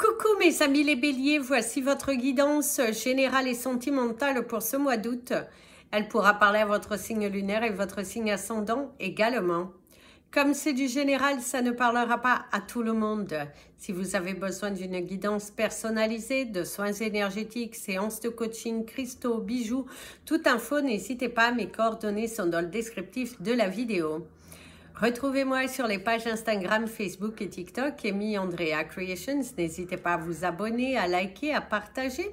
Coucou mes amis les béliers, voici votre guidance générale et sentimentale pour ce mois d'août. Elle pourra parler à votre signe lunaire et votre signe ascendant également. Comme c'est du général, ça ne parlera pas à tout le monde. Si vous avez besoin d'une guidance personnalisée, de soins énergétiques, séances de coaching, cristaux, bijoux, toute info, n'hésitez pas, mes coordonnées sont dans le descriptif de la vidéo. Retrouvez-moi sur les pages Instagram, Facebook et TikTok, Amy Andrea Creations. N'hésitez pas à vous abonner, à liker, à partager.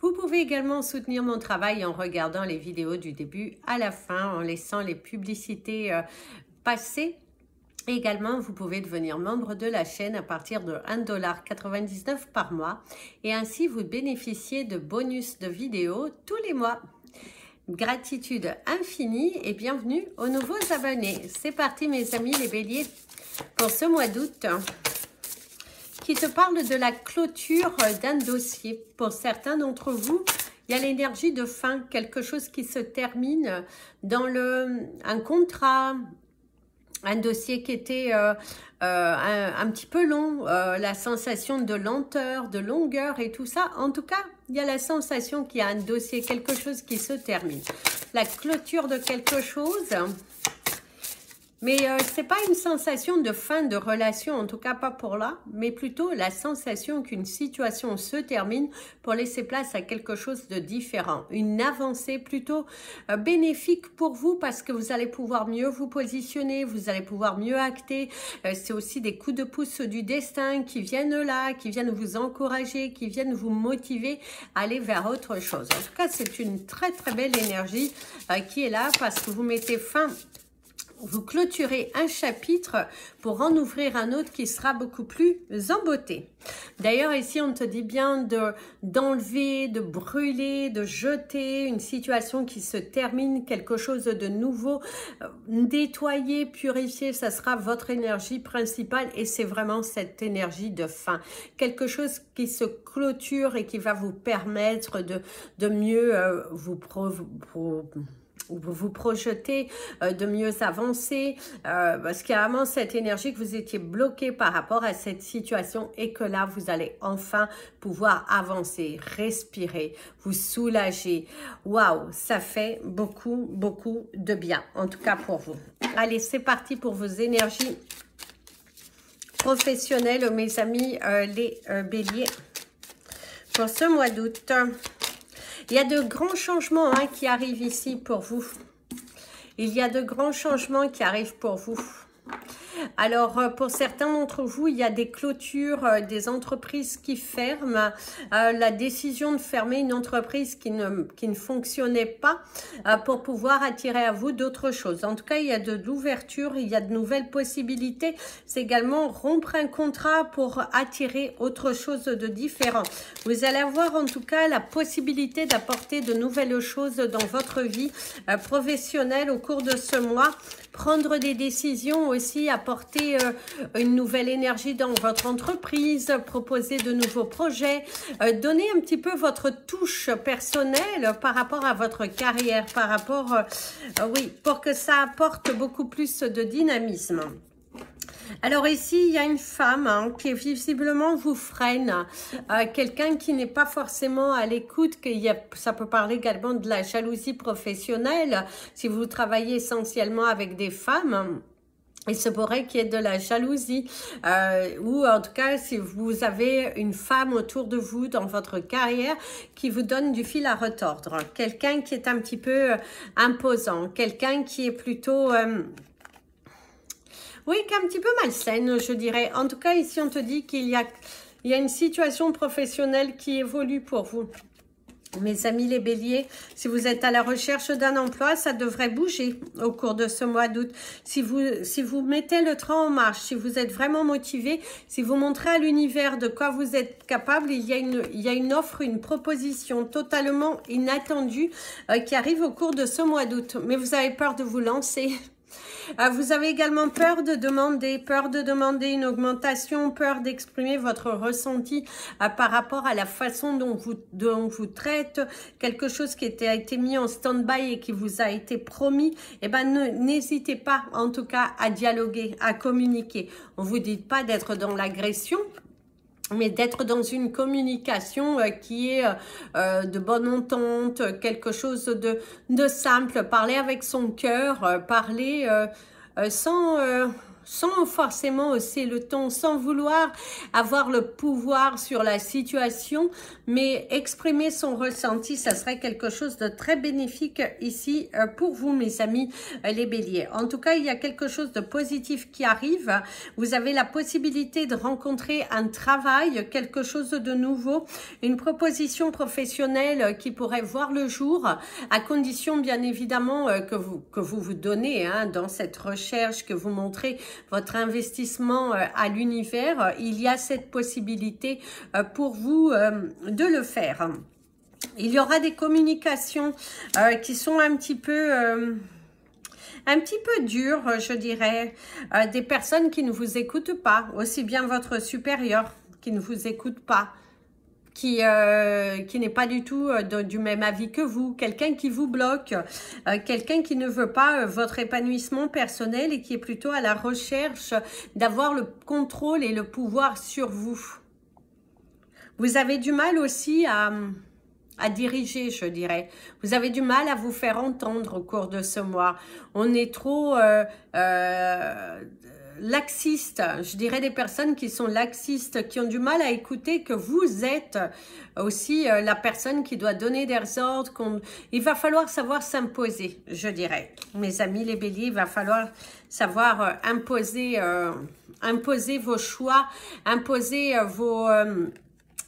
Vous pouvez également soutenir mon travail en regardant les vidéos du début à la fin, en laissant les publicités euh, passer. Également, vous pouvez devenir membre de la chaîne à partir de 1,99$ par mois et ainsi vous bénéficiez de bonus de vidéos tous les mois gratitude infinie et bienvenue aux nouveaux abonnés. C'est parti mes amis les béliers pour ce mois d'août qui te parle de la clôture d'un dossier. Pour certains d'entre vous, il y a l'énergie de fin, quelque chose qui se termine dans le, un contrat, un dossier qui était euh, euh, un, petit peu long, euh, la sensation de lenteur, de longueur et tout ça. En tout cas, il y a la sensation qu'il y a un dossier, quelque chose qui se termine. La clôture de quelque chose mais euh, c'est pas une sensation de fin de relation, en tout cas pas pour là, mais plutôt la sensation qu'une situation se termine pour laisser place à quelque chose de différent. Une avancée plutôt euh, bénéfique pour vous parce que vous allez pouvoir mieux vous positionner, vous allez pouvoir mieux acter. Euh, c'est aussi des coups de pouce du destin qui viennent là, qui viennent vous encourager, qui viennent vous motiver à aller vers autre chose. En tout cas, c'est une très très belle énergie qui est là parce que vous mettez fin vous clôturez un chapitre pour en ouvrir un autre qui sera beaucoup plus beauté. D'ailleurs, ici, on te dit bien d'enlever, de, brûler, de jeter une situation qui se termine, quelque chose de nouveau. Euh, nettoyer, purifier, ça sera votre énergie principale et c'est vraiment cette énergie de fin. Quelque chose qui se clôture et qui va vous permettre de, mieux euh, vous vous vous projetez euh, de mieux avancer, euh, parce qu'il y a vraiment cette énergie que vous étiez bloqué par rapport à cette situation et que là, vous allez enfin pouvoir avancer, respirer, vous soulager. Waouh, ça fait beaucoup, beaucoup de bien, en tout cas pour vous. Allez, c'est parti pour vos énergies professionnelles, mes amis euh, les béliers, pour ce mois d'août. Il y a de grands changements hein, qui arrivent ici pour vous. Il y a de grands changements qui arrivent pour vous. Alors, euh, pour certains d'entre vous, il y a des clôtures, euh, des entreprises qui ferment. Euh, la décision de fermer une entreprise qui ne, qui ne fonctionnait pas pour pouvoir attirer à vous d'autres choses. En tout cas, il y a de l'ouverture, il y a de nouvelles possibilités. C'est également rompre un contrat pour attirer autre chose de différent. Vous allez avoir en tout cas la possibilité d'apporter de nouvelles choses dans votre vie professionnelle au cours de ce mois. Prendre des décisions aussi à apporter euh, une nouvelle énergie dans votre entreprise, proposer de nouveaux projets, euh, donner un petit peu votre touche personnelle par rapport à votre carrière, par rapport, euh, oui, pour que ça apporte beaucoup plus de dynamisme. Alors ici, il y a une femme hein, qui visiblement vous freine, quelqu'un qui n'est pas forcément à l'écoute, ça peut parler également de la jalousie professionnelle, si vous travaillez essentiellement avec des femmes il se pourrait qu'il y ait de la jalousie euh, ou en tout cas si vous avez une femme autour de vous dans votre carrière qui vous donne du fil à retordre, quelqu'un qui est un petit peu euh, imposant, quelqu'un qui est plutôt... Euh, oui, qui est un petit peu malsaine, je dirais. En tout cas, ici, on te dit qu'il y a, il y a une situation professionnelle qui évolue pour vous. Mes amis les béliers, si vous êtes à la recherche d'un emploi, ça devrait bouger au cours de ce mois d'août. Si vous, si vous mettez le train en marche, si vous êtes vraiment motivé, si vous montrez à l'univers de quoi vous êtes capable, il y a une, il une offre, une proposition totalement inattendue euh, qui arrive au cours de ce mois d'août. Mais vous avez peur de vous lancer ah, vous avez également peur de demander, peur de demander une augmentation, peur d'exprimer votre ressenti ah, par rapport à la façon dont vous, dont vous traite quelque chose qui a été mis en stand-by et qui vous a été promis. Eh ben, n'hésitez pas, en tout cas, à dialoguer, à communiquer. On vous dit pas d'être dans l'agression mais d'être dans une communication euh, qui est euh, euh, de bonne entente, quelque chose de, de simple, parler avec son cœur, parler sans sans forcément hausser le ton, sans vouloir avoir le pouvoir sur la situation, mais exprimer son ressenti, ça serait quelque chose de très bénéfique ici euh, pour vous, mes amis euh, les béliers. En tout cas, il y a quelque chose de positif qui arrive. Vous avez la possibilité de rencontrer un travail, quelque chose de nouveau, une proposition professionnelle qui pourrait voir le jour, à condition bien évidemment euh, que vous que vous, vous donnez hein, dans cette recherche, que vous montrez votre investissement euh, à l'univers, euh, il y a cette possibilité euh, pour vous de le faire. Il y aura des communications qui sont un petit peu un petit peu dur, je dirais, des personnes qui ne vous écoutent pas, aussi bien votre supérieur qui ne vous écoute pas, qui, euh, qui n'est pas du tout euh, du même avis que vous, quelqu'un qui vous bloque, euh, quelqu'un qui ne veut pas votre épanouissement personnel et qui est plutôt à la recherche d'avoir le contrôle et le pouvoir sur vous. Vous avez du mal aussi à, à diriger, je dirais. Vous avez du mal à vous faire entendre au cours de ce mois. On est trop laxistes, je dirais des personnes qui sont laxistes, qui ont du mal à écouter que vous êtes aussi euh, la personne qui doit donner des ordres. Il va falloir savoir s'imposer, je dirais. Mes amis les béliers, il va falloir savoir euh, imposer, euh, imposer vos choix, imposer vos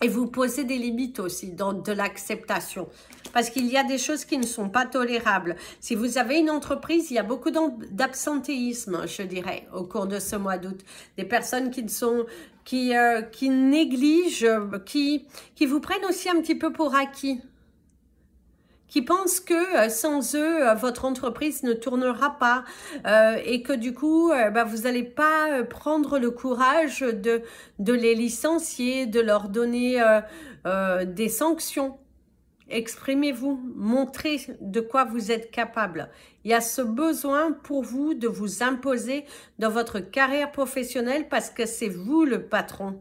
et vous posez des limites aussi dans de l'acceptation. Parce qu'il y a des choses qui ne sont pas tolérables. Si vous avez une entreprise, il y a beaucoup d'absentéisme, je dirais, au cours de ce mois d'août. Des personnes qui ne sont qui, euh, qui négligent, qui, qui vous prennent aussi un petit peu pour acquis qui pensent que euh, sans eux, euh, votre entreprise ne tournera pas euh, et que du coup, bah, vous n'allez pas prendre le courage de, les licencier, de leur donner des sanctions. Exprimez-vous, montrez de quoi vous êtes capable. Il y a ce besoin pour vous de vous imposer dans votre carrière professionnelle parce que c'est vous le patron.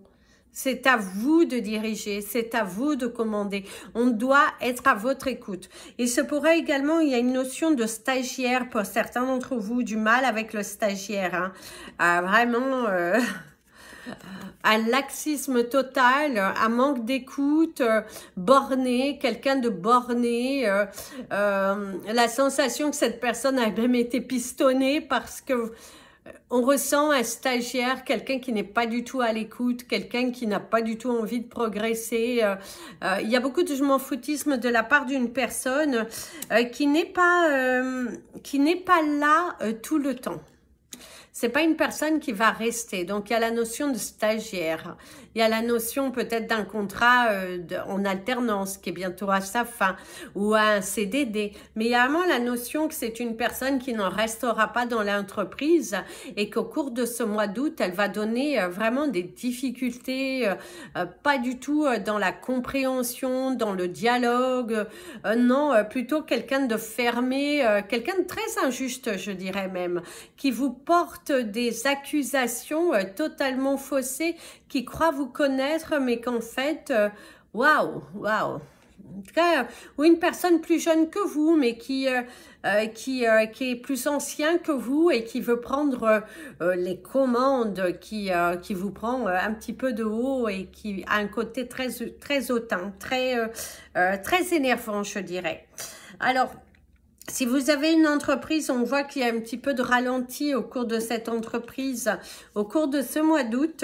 C'est à vous de diriger, c'est à vous de commander. On doit être à votre écoute. Et ce pourrait également, il y a une notion de stagiaire pour certains d'entre vous, du mal avec le stagiaire. Hein. Ah, vraiment... Euh un laxisme total, un manque d'écoute, euh, borné, quelqu'un de borné, euh, euh, la sensation que cette personne a même été pistonnée parce que on ressent un stagiaire, quelqu'un qui n'est pas du tout à l'écoute, quelqu'un qui n'a pas du tout envie de progresser. Euh, euh, il y a beaucoup de je m'en foutisme de la part d'une personne euh, qui n'est pas là tout le temps c'est pas une personne qui va rester. Donc, il y a la notion de stagiaire. Il y a la notion peut-être d'un contrat euh, en alternance qui est bientôt à sa fin ou à un CDD. Mais il y a vraiment la notion que c'est une personne qui n'en restera pas dans l'entreprise et qu'au cours de ce mois d'août, elle va donner euh, vraiment des difficultés, euh, pas du tout dans la compréhension, dans le dialogue. non, plutôt quelqu'un de fermé, quelqu'un de très injuste, je dirais même, qui vous porte des accusations euh, totalement faussées qui croient vous connaître, mais qu'en fait, euh, waouh, waouh. ou euh, une personne plus jeune que vous, mais qui, qui, qui est plus ancien que vous et qui veut prendre les commandes, qui, qui vous prend un petit peu de haut et qui a un côté très, très hautain, très, très énervant, je dirais. Alors, si vous avez une entreprise, on voit qu'il y a un petit peu de ralenti au cours de cette entreprise, au cours de ce mois d'août.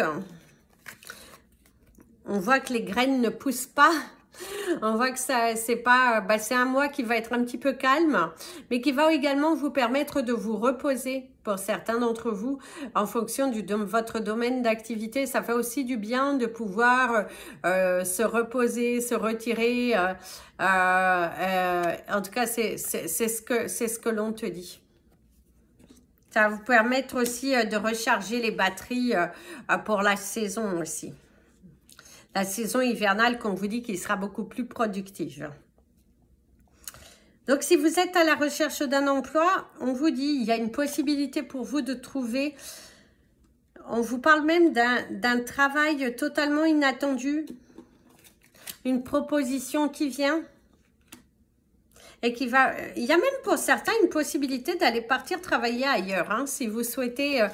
On voit que les graines ne poussent pas on voit que ça, c'est pas, bah, c'est un mois qui va être un petit peu calme, mais qui va également vous permettre de vous reposer pour certains d'entre vous en fonction du, de votre domaine d'activité. Ça fait aussi du bien de pouvoir euh, se reposer, se retirer. Euh, euh, en tout cas, c'est ce que, ce que l'on te dit. Ça va vous permettre aussi de recharger les batteries pour la saison aussi la saison hivernale qu'on vous dit qu'il sera beaucoup plus productive. Donc, si vous êtes à la recherche d'un emploi, on vous dit il y a une possibilité pour vous de trouver. On vous parle même d'un travail totalement inattendu, une proposition qui vient et qui va... Il y a même pour certains une possibilité d'aller partir travailler ailleurs. Hein, si vous souhaitez euh,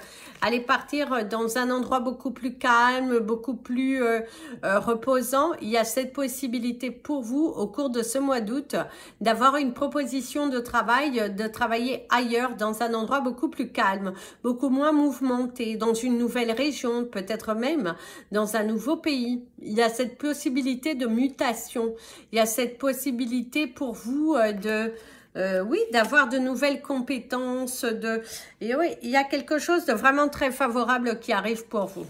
aller partir euh, dans un endroit beaucoup plus calme, beaucoup plus euh, reposant, il y a cette possibilité pour vous au cours de ce mois d'août d'avoir une proposition de travail, de travailler ailleurs dans un endroit beaucoup plus calme, beaucoup moins mouvementé, dans une nouvelle région, peut-être même dans un nouveau pays. Il y a cette possibilité de mutation. Il y a cette possibilité pour vous de... Euh, oui, d'avoir de nouvelles compétences, de... Et oui, il y a quelque chose de vraiment très favorable qui arrive pour vous.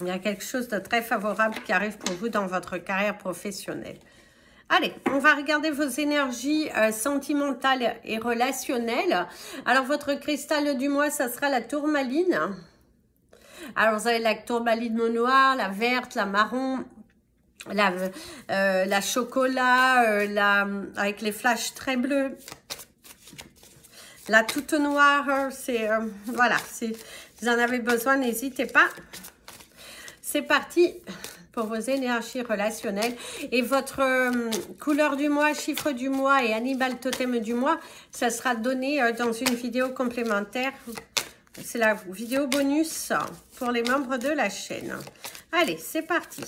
Il y a quelque chose de très favorable qui arrive pour vous dans votre carrière professionnelle. Allez, on va regarder vos énergies euh, sentimentales et relationnelles. Alors, votre cristal du mois, ça sera la tourmaline. Alors, vous avez la tourmaline noire, la verte, la marron, euh, la, chocolat, euh, avec les flashs très bleus. La toute noire, hein, c'est... Euh, voilà, si vous en avez besoin, n'hésitez pas. C'est parti pour vos énergies relationnelles. Et votre couleur du mois, chiffre du mois et animal totem du mois, ça sera donné dans une vidéo complémentaire. C'est la vidéo bonus pour les membres de la chaîne. Allez, c'est parti.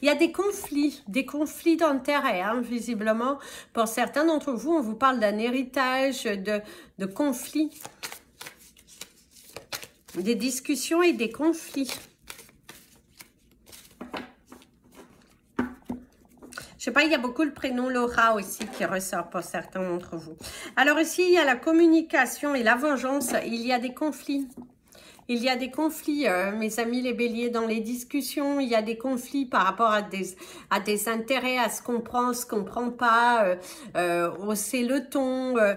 Il y a des conflits, des conflits d'intérêts, hein, visiblement. Pour certains d'entre vous, on vous parle d'un héritage, de, conflits, des discussions et des conflits. Je sais pas, il y a beaucoup le prénom Laura aussi qui ressort pour certains d'entre vous. Alors ici, il y a la communication et la vengeance. Il y a des conflits. Il y a des conflits, euh, mes amis les béliers, dans les discussions, il y a des conflits par rapport à des, à des intérêts, à ce qu'on prend, ce qu'on prend pas, euh, euh le ton. Euh,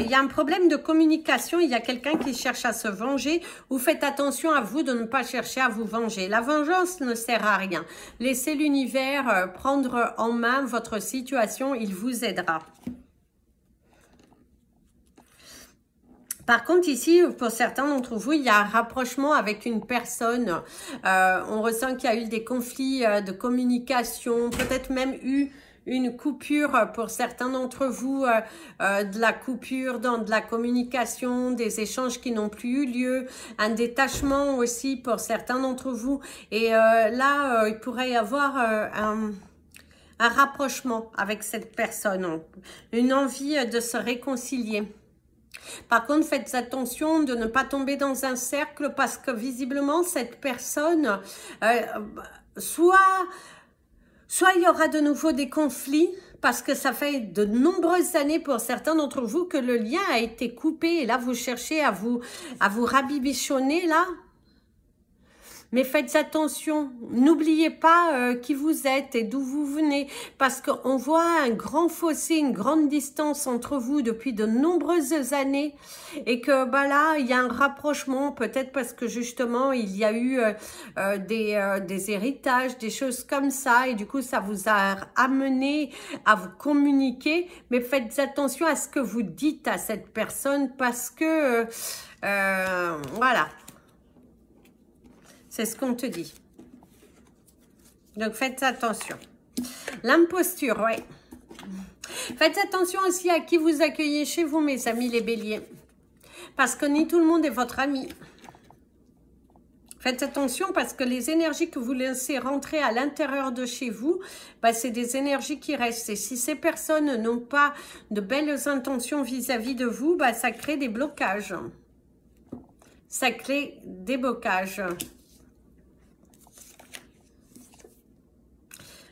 il y a un problème de communication, il y a quelqu'un qui cherche à se venger ou faites attention à vous de ne pas chercher à vous venger. La vengeance ne sert à rien. Laissez l'univers prendre en main votre situation, il vous aidera. Par contre, ici, pour certains d'entre vous, il y a un rapprochement avec une personne. Euh, on ressent qu'il y a eu des conflits euh, de communication, peut-être même eu une coupure pour certains d'entre vous, euh, de la coupure dans de la communication, des échanges qui n'ont plus eu lieu, un détachement aussi pour certains d'entre vous. Et là, il pourrait y avoir un rapprochement avec cette personne, une envie de se réconcilier. Par contre, faites attention de ne pas tomber dans un cercle parce que visiblement, cette personne, euh, soit, il y aura de nouveau des conflits, parce que ça fait de nombreuses années pour certains d'entre vous que le lien a été coupé. Et là, vous cherchez à vous, à vous rabibichonner, là, mais faites attention, n'oubliez pas euh, qui vous êtes et d'où vous venez, parce qu'on voit un grand fossé, une grande distance entre vous depuis de nombreuses années, et que bah là, il y a un rapprochement, peut-être parce que justement, il y a eu euh, euh, des, des héritages, des choses comme ça, et du coup, ça vous a amené à vous communiquer, mais faites attention à ce que vous dites à cette personne, parce que, voilà, c'est ce qu'on te dit. Donc, faites attention. L'imposture, ouais. Faites attention aussi à qui vous accueillez chez vous, mes amis les béliers. Parce que ni tout le monde est votre ami. Faites attention parce que les énergies que vous laissez rentrer à l'intérieur de chez vous, bah c'est des énergies qui restent. Et si ces personnes n'ont pas de belles intentions vis-à-vis de vous, bah ça crée des blocages. Ça crée des blocages.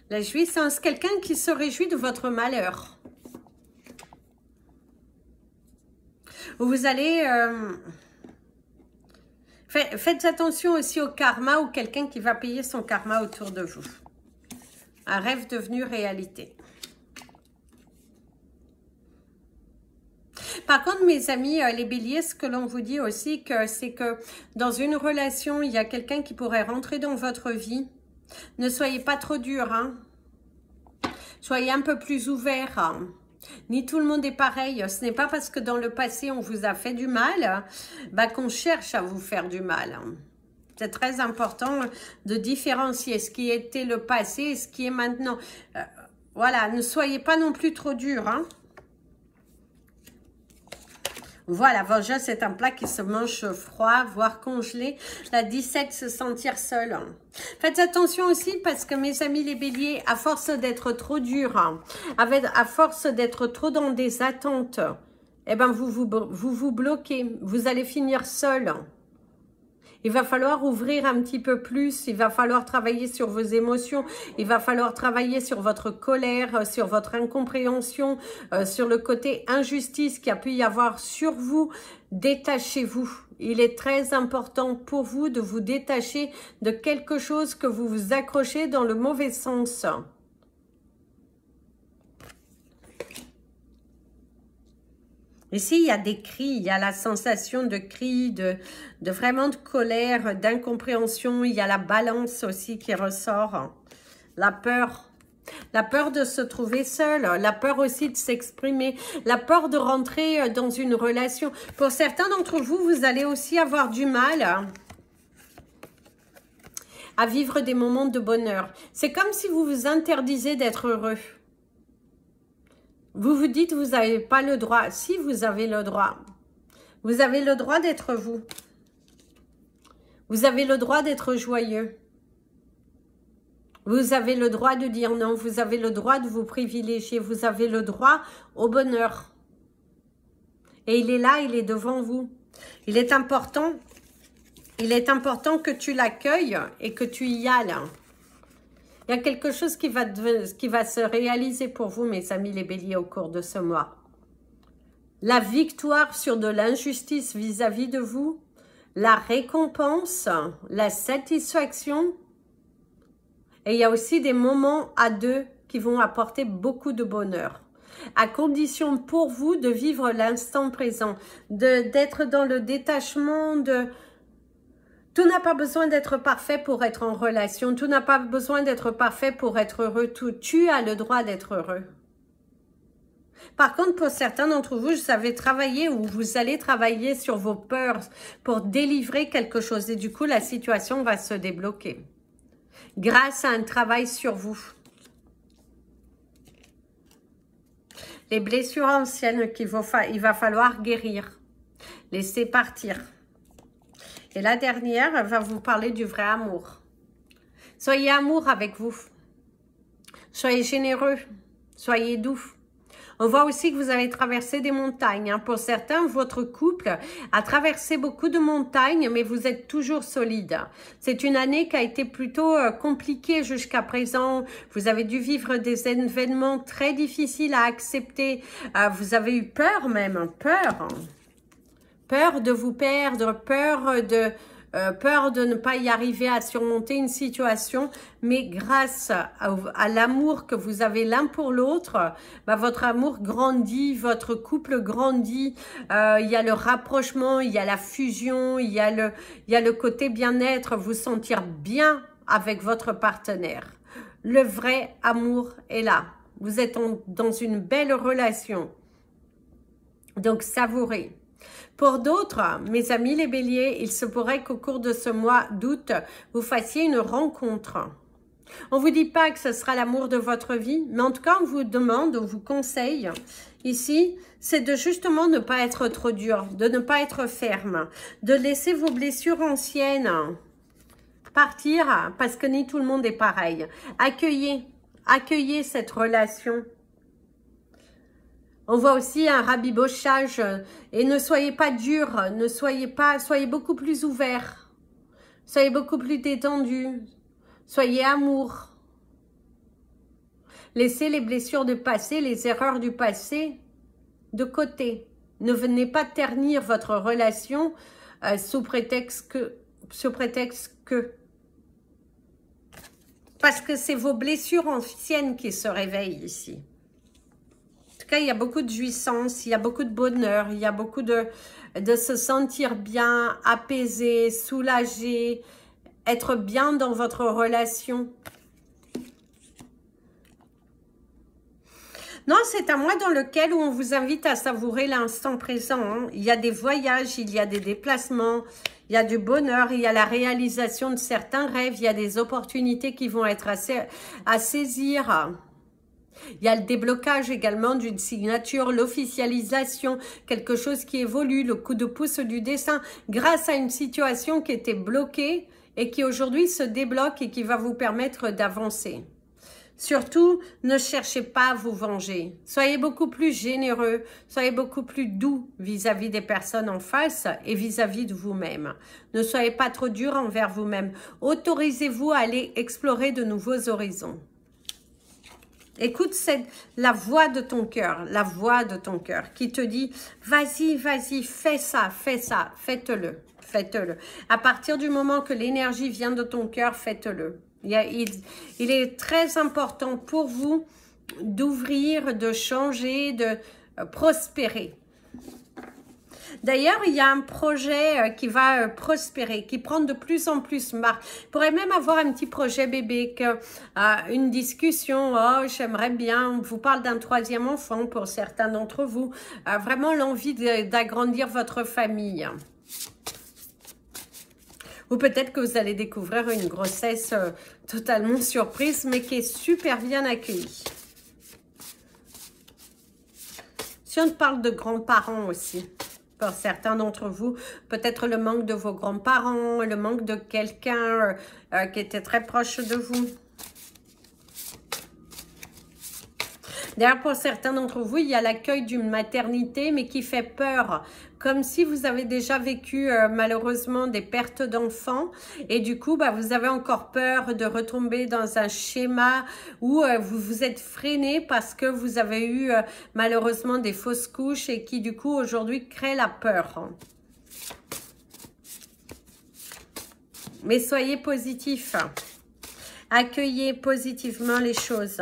La jouissance, quelqu'un qui se réjouit de votre malheur. Vous allez... Euh, faites attention aussi au karma ou quelqu'un qui va payer son karma autour de vous. Un rêve devenu réalité. Par contre, mes amis, euh, les béliers, ce que l'on vous dit aussi, c'est que dans une relation, il y a quelqu'un qui pourrait rentrer dans votre vie ne soyez pas trop dur. Hein? Soyez un peu plus ouvert. Ni tout le monde est pareil. Ce n'est pas parce que dans le passé, on vous a fait du mal bah, qu'on cherche à vous faire du mal. C'est très important de différencier ce qui était le passé et ce qui est maintenant. Euh, voilà, ne soyez pas non plus trop dur. Hein? Voilà, vengeance, c'est un plat qui se mange froid, voire congelé. La 17, se sentir seul. Faites attention aussi parce que mes amis les béliers, à force d'être trop durs, à force d'être trop dans des attentes, eh ben vous, vous vous bloquez, vous allez finir seul. Il va falloir ouvrir un petit peu plus, il va falloir travailler sur vos émotions, il va falloir travailler sur votre colère, euh, sur votre incompréhension, euh, sur le côté injustice qui a pu y avoir sur vous. Détachez-vous. Il est très important pour vous de vous détacher de quelque chose que vous vous accrochez dans le mauvais sens. Ici, il y a des cris, il y a la sensation de cris, de, vraiment de colère, d'incompréhension. Il y a la balance aussi qui ressort, hein. la peur. La peur de se trouver seul, hein. la peur aussi de s'exprimer, la peur de rentrer euh, dans une relation. Pour certains d'entre vous, vous allez aussi avoir du mal hein, à vivre des moments de bonheur. C'est comme si vous vous interdisez d'être heureux. Vous vous dites, vous n'avez pas le droit. Si, vous avez le droit. Vous avez le droit d'être vous. Vous avez le droit d'être joyeux. Vous avez le droit de dire non. Vous avez le droit de vous privilégier. Vous avez le droit au bonheur. Et il est là, il est devant vous. Il est important, il est important que tu l'accueilles et que tu y ailles. Il y a quelque chose qui va, se réaliser pour vous, mes amis les béliers, au cours de ce mois. La victoire sur de l'injustice vis-à-vis de vous, la récompense, la satisfaction. Et il y a aussi des moments à deux qui vont apporter beaucoup de bonheur à condition pour vous de vivre l'instant présent, d'être dans le détachement, de, tout n'a pas besoin d'être parfait pour être en relation. Tout n'a pas besoin d'être parfait pour être heureux. tu as le droit d'être heureux. Par contre, pour certains d'entre vous, vous avez travailler ou vous allez travailler sur vos peurs pour délivrer quelque chose. Et du coup, la situation va se débloquer grâce à un travail sur vous. Les blessures anciennes qu'il va falloir guérir. Laisser partir. Et la dernière va vous parler du vrai amour. Soyez amour avec vous. Soyez généreux. Soyez doux. On voit aussi que vous avez traversé des montagnes. Hein. Pour certains, votre couple a traversé beaucoup de montagnes, mais vous êtes toujours solide. C'est une année qui a été plutôt euh, compliquée jusqu'à présent. Vous avez dû vivre des événements très difficiles à accepter. Euh, vous avez eu peur même, hein, peur. Hein peur de vous perdre, peur de, euh, peur de ne pas y arriver à surmonter une situation, mais grâce à, l'amour que vous avez l'un pour l'autre, bah, votre amour grandit, votre couple grandit, euh, il y a le rapprochement, il y a la fusion, il y, a le, y a le côté bien-être, vous sentir bien avec votre partenaire. Le vrai amour est là. Vous êtes dans une belle relation. Donc savourez. Pour d'autres, mes amis les béliers, il se pourrait qu'au cours de ce mois d'août, vous fassiez une rencontre. On ne vous dit pas que ce sera l'amour de votre vie, mais en tout cas, on vous demande, on vous conseille ici, c'est de justement ne pas être trop dur, de ne pas être ferme, de laisser vos blessures anciennes partir parce que ni tout le monde est pareil. Accueillez, accueillez cette relation on voit aussi un rabibochage. Euh, et ne soyez pas dur, ne soyez pas, soyez beaucoup plus ouvert. Soyez beaucoup plus détendu. Soyez amour. Laissez les blessures du passé, les erreurs du passé de côté. Ne venez pas ternir votre relation euh, Sous prétexte que parce que c'est vos blessures anciennes qui se réveillent ici tout cas, il y a beaucoup de jouissance, il y a beaucoup de bonheur, il y a beaucoup de, de se sentir bien, apaisé, soulagé, être bien dans votre relation. Non, c'est un mois dans lequel on vous invite à savourer l'instant présent. Hein. Il y a des voyages, il y a des déplacements, il y a du bonheur, il y a la réalisation de certains rêves, il y a des opportunités qui vont être à saisir. Il y a le déblocage également d'une signature, l'officialisation, quelque chose qui évolue, le coup de pouce du dessin grâce à une situation qui était bloquée et qui aujourd'hui se débloque et qui va vous permettre d'avancer. Surtout, ne cherchez pas à vous venger. Soyez beaucoup plus généreux, soyez beaucoup plus doux vis-à-vis des personnes en face et vis-à-vis -vis de vous-même. Ne soyez pas trop dur envers vous-même. Autorisez-vous à aller explorer de nouveaux horizons. Écoute cette, la voix de ton cœur, la voix de ton cœur qui te dit, vas-y, vas-y, fais ça, fais ça, faites-le, faites-le. À partir du moment que l'énergie vient de ton cœur, faites-le. il, est très important pour vous d'ouvrir, de changer, de euh, prospérer. D'ailleurs, il y a un projet euh, qui va euh, prospérer, qui prend de plus en plus marque. pourrait même avoir un petit projet bébé, euh, une discussion, oh, j'aimerais bien, on vous parle d'un troisième enfant pour certains d'entre vous, vraiment l'envie d'agrandir votre famille. Ou peut-être que vous allez découvrir une grossesse totalement surprise, mais qui est super bien accueillie. Si on parle de grands-parents aussi. Pour certains d'entre vous, peut-être le manque de vos grands-parents, le manque de quelqu'un euh, qui était très proche de vous. D'ailleurs, pour certains d'entre vous, il y a l'accueil d'une maternité, mais qui fait peur, comme si vous avez déjà vécu euh, malheureusement des pertes d'enfants et du coup, bah, vous avez encore peur de retomber dans un schéma où euh, vous vous êtes freiné parce que vous avez eu euh, malheureusement des fausses couches et qui du coup aujourd'hui crée la peur. Mais soyez positif. Accueillez positivement les choses.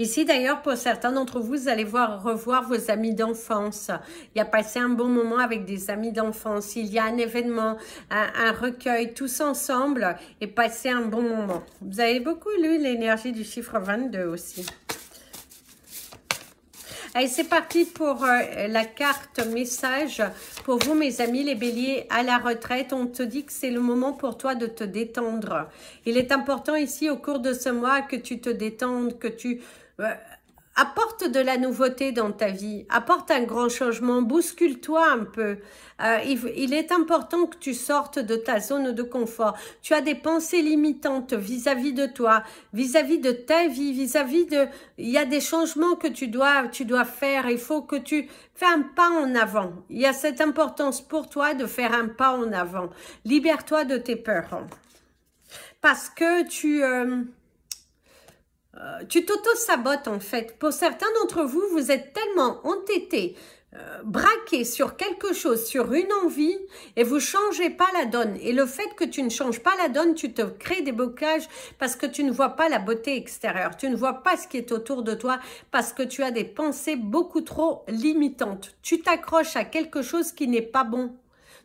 Ici, d'ailleurs, pour certains d'entre vous, vous allez voir revoir vos amis d'enfance. Il y a passé un bon moment avec des amis d'enfance. Il y a un événement, un, recueil, tous ensemble et passer un bon moment. Vous avez beaucoup lu l'énergie du chiffre 22 aussi. Allez, c'est parti pour euh, la carte message. Pour vous, mes amis, les béliers à la retraite, on te dit que c'est le moment pour toi de te détendre. Il est important ici, au cours de ce mois, que tu te détendes, que tu euh, apporte de la nouveauté dans ta vie, apporte un grand changement, bouscule-toi un peu. Euh, il, est important que tu sortes de ta zone de confort. Tu as des pensées limitantes vis-à-vis de toi, vis-à-vis de ta vie, vis-à-vis de... Il y a des changements que tu dois, tu dois faire. Il faut que tu fais un pas en avant. Il y a cette importance pour toi de faire un pas en avant. Libère-toi de tes peurs. Parce que tu... Euh, euh, tu t'auto-sabotes en fait. Pour certains d'entre vous, vous êtes tellement entêtés, braqué euh, braqués sur quelque chose, sur une envie, et vous changez pas la donne. Et le fait que tu ne changes pas la donne, tu te crées des bocages parce que tu ne vois pas la beauté extérieure, tu ne vois pas ce qui est autour de toi, parce que tu as des pensées beaucoup trop limitantes. Tu t'accroches à quelque chose qui n'est pas bon.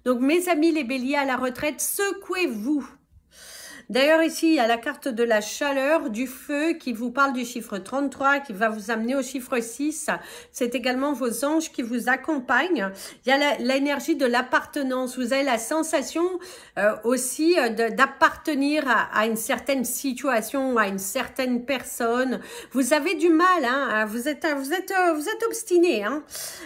Donc mes amis les béliers à la retraite, secouez-vous D'ailleurs, ici, il y a la carte de la chaleur, du feu, qui vous parle du chiffre 33, qui va vous amener au chiffre 6. C'est également vos anges qui vous accompagnent. Il y a l'énergie de l'appartenance. Vous avez la sensation euh, aussi euh, d'appartenir à, une certaine situation, à une certaine personne. Vous avez du mal, hein, vous êtes, vous êtes, euh, vous êtes obstiné. Hein.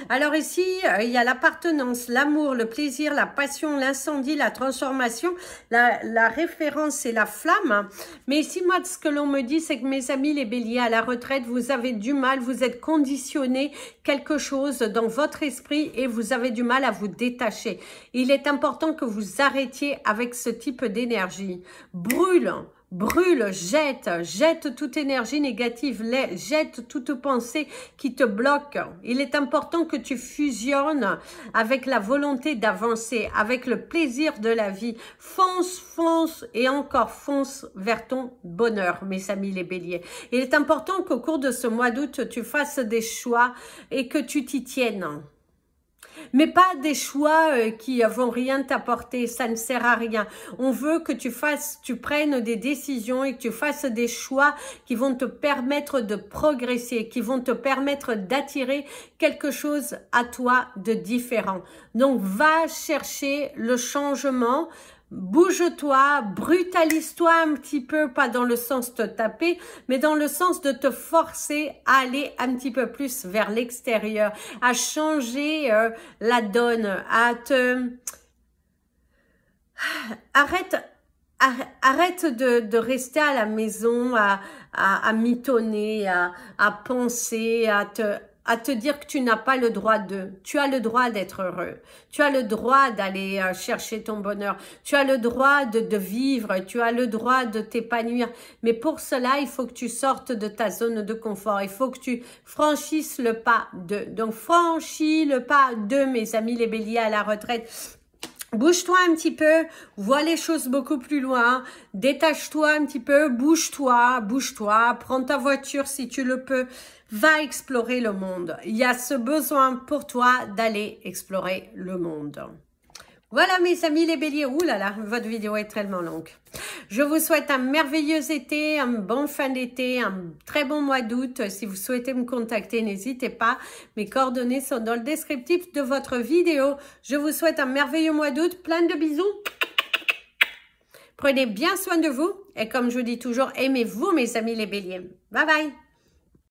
Alors ici, il y a l'appartenance, l'amour, le plaisir, la passion, l'incendie, la transformation. La, la référence, la flamme. Mais ici, moi, ce que l'on me dit, c'est que mes amis les béliers à la retraite, vous avez du mal, vous êtes conditionné quelque chose dans votre esprit et vous avez du mal à vous détacher. Il est important que vous arrêtiez avec ce type d'énergie. Brûle brûle, jette, jette toute énergie négative, jette toute pensée qui te bloque. Il est important que tu fusionnes avec la volonté d'avancer, avec le plaisir de la vie. Fonce, fonce et encore fonce vers ton bonheur, mes amis les béliers. Il est important qu'au cours de ce mois d'août, tu fasses des choix et que tu t'y tiennes. Mais pas des choix euh, qui vont rien t'apporter, ça ne sert à rien. On veut que tu fasses, tu prennes des décisions et que tu fasses des choix qui vont te permettre de progresser, qui vont te permettre d'attirer quelque chose à toi de différent. Donc va chercher le changement, bouge-toi, brutalise-toi un petit peu, pas dans le sens de te taper, mais dans le sens de te forcer à aller un petit peu plus vers l'extérieur, à changer euh, la donne, à te... Arrête, arrête de, de, rester à la maison, à, à, à mitonner, à, à penser, à te à te dire que tu n'as pas le droit de. Tu as le droit d'être heureux. Tu as le droit d'aller euh, chercher ton bonheur. Tu as le droit de, de vivre. Tu as le droit de t'épanouir. Mais pour cela, il faut que tu sortes de ta zone de confort. Il faut que tu franchisses le pas de. Donc, franchis le pas de, mes amis les béliers à la retraite. Bouge-toi un petit peu, vois les choses beaucoup plus loin, détache-toi un petit peu, bouge-toi, bouge-toi, prends ta voiture si tu le peux, va explorer le monde. Il y a ce besoin pour toi d'aller explorer le monde. Voilà mes amis les béliers, oulala, là là, votre vidéo est tellement longue. Je vous souhaite un merveilleux été, un bon fin d'été, un très bon mois d'août. Si vous souhaitez me contacter, n'hésitez pas. Mes coordonnées sont dans le descriptif de votre vidéo. Je vous souhaite un merveilleux mois d'août, plein de bisous. Prenez bien soin de vous et comme je vous dis toujours, aimez-vous mes amis les béliers. Bye bye